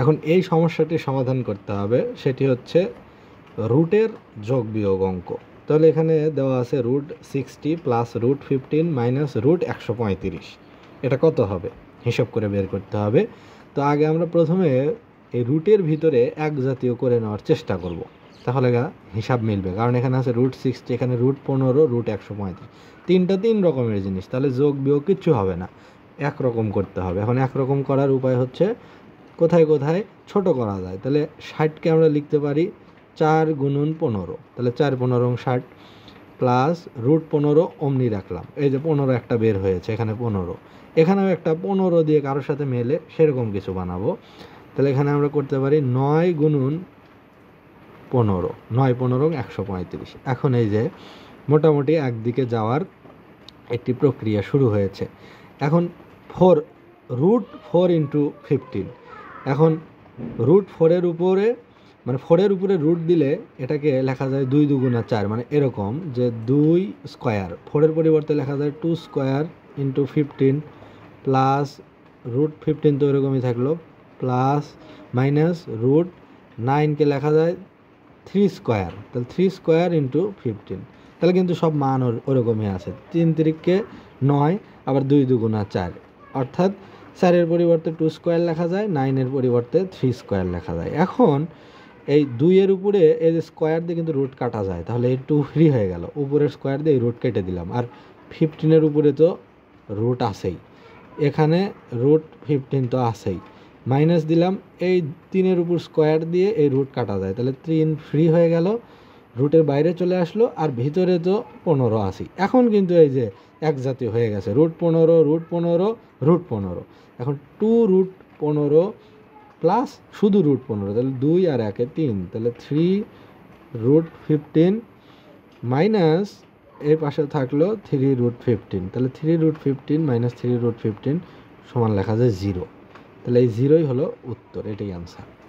এখন এই সমস্যাটি সমাধান করতে হবে সেটি হচ্ছে রুটের যোগ বিয়োগ অঙ্ক তাহলে এখানে দেওয়া আছে root sixty plus root fifteen minus root একশো পঁয়ত্রিশ এটা কত হবে হিসাব করে বের করতে হবে তো আগে আমরা প্রথমে এই রুটের ভিতরে এক জাতীয় করে নেওয়ার চেষ্টা করব। তাহলে হিসাব মিলবে কারণ এখানে আছে রুট সিক্সটি এখানে রুট পনেরো রুট একশো পঁয়ত্রিশ তিনটা তিন রকমের জিনিস তাহলে যোগ বিয়োগ কিচ্ছু হবে না একরকম করতে হবে এখন একরকম করার উপায় হচ্ছে কোথায় কোথায় ছোট করা যায় তাহলে ষাটকে আমরা লিখতে পারি চার গুণন পনেরো তাহলে চার পনেরো ষাট প্লাস রুট পনেরো অমনি রাখলাম এই যে পনেরো একটা বের হয়েছে এখানে পনেরো এখানেও একটা পনেরো দিয়ে কারোর সাথে মেলে সেরকম কিছু বানাবো তাহলে এখানে আমরা করতে পারি নয় গুণন পনেরো নয় পনেরো একশো পঁয়ত্রিশ এখন এই যে মোটামুটি একদিকে যাওয়ার একটি প্রক্রিয়া শুরু হয়েছে এখন four root four into fifteen এখন রুট ফোরের উপরে মানে ফোরের উপরে রুট দিলে এটাকে লেখা যায় দুই দুগুণা চার মানে এরকম যে দুই স্কোয়ার ফোরের পরিবর্তে লেখা যায় two square into fifteen plus root fifteen তো এরকমই থাকলো প্লাস মাইনাস রুট নাইনকে লেখা যায় থ্রি স্কোয়ার তাহলে থ্রি স্কোয়ার ইন্টু ফিফটিন তাহলে কিন্তু সব মান ওরকমই আছে তিন তিরিককে নয় আবার দুই দুগুণা চার অর্থাৎ চারের পরিবর্তে টু স্কোয়ার লেখা যায় নাইনের পরিবর্তে থ্রি স্কোয়ার লেখা যায় এখন এই দুইয়ের উপরে এই যে স্কোয়ার দিয়ে কিন্তু রুট কাটা যায় তাহলে এই টু ফ্রি হয়ে গেল উপরের স্কোয়ার দিয়ে রুট কেটে দিলাম আর ফিফটিনের উপরে তো রুট আছেই এখানে রুট ফিফটিন তো আছেই মাইনাস দিলাম এই তিনের উপর স্কোয়ার দিয়ে এই রুট কাটা যায় তাহলে তিন ফ্রি হয়ে গেল রুটের বাইরে চলে আসলো আর ভিতরে তো পনেরো আসি এখন কিন্তু এই যে এক জাতি হয়ে গেছে রুট পনেরো রুট পনেরো রুট পনেরো এখন টু রুট পনেরো প্লাস শুধু রুট পনেরো তাহলে দুই আর একে তিন তাহলে থ্রি রুট ফিফটিন মাইনাস এর পাশে থাকলো থ্রি রুট ফিফটিন তাহলে three root fifteen minus three root fifteen সমান লেখা যায় জিরো তাহলে এই জিরোই হলো উত্তর এটাই আনসার